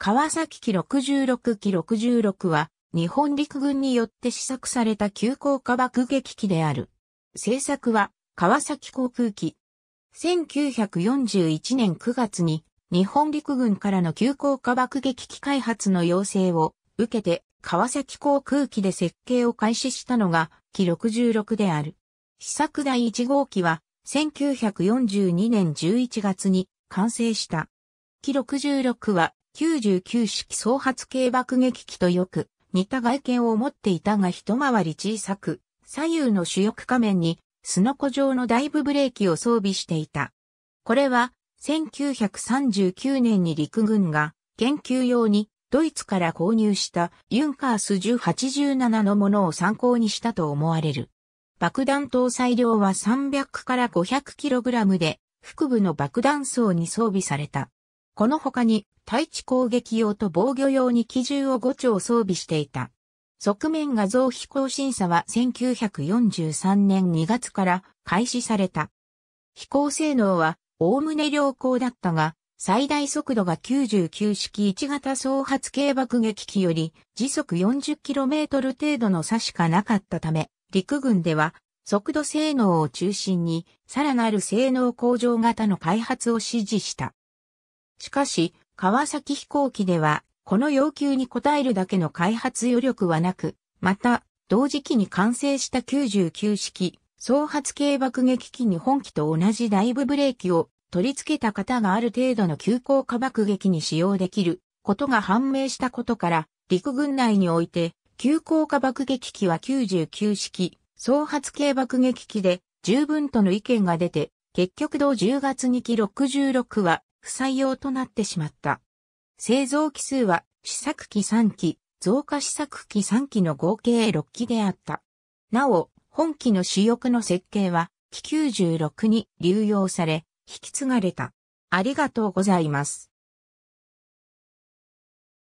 川崎機66機66は、日本陸軍によって試作された急降下爆撃機である。製作は、川崎航空機。1941年9月に、日本陸軍からの急降下爆撃機開発の要請を受けて、川崎航空機で設計を開始したのが、機66である。試作第1号機は、1942年11月に完成した。機66は99式総発系爆撃機とよく似た外見を持っていたが一回り小さく、左右の主翼仮面にスノコ状のダイブブレーキを装備していた。これは1939年に陸軍が研究用にドイツから購入したユンカース1087のものを参考にしたと思われる。爆弾搭載量は300から 500kg で腹部の爆弾層に装備された。この他に、対地攻撃用と防御用に機銃を5丁装備していた。側面画像飛行審査は1943年2月から開始された。飛行性能は、おおむね良好だったが、最大速度が99式1型総発軽爆撃機より時速 40km 程度の差しかなかったため、陸軍では速度性能を中心にさらなる性能向上型の開発を指示した。しかし、川崎飛行機では、この要求に応えるだけの開発余力はなく、また、同時期に完成した99式、総発系爆撃機に本機と同じダイブブレーキを取り付けた方がある程度の急降下爆撃に使用できることが判明したことから、陸軍内において、急降下爆撃機は99式、総発系爆撃機で十分との意見が出て、結局同10月2期66は不採用となってしまった。製造機数は試作機3機、増加試作機3機の合計6機であった。なお、本機の主翼の設計は、機96に流用され、引き継がれた。ありがとうございます。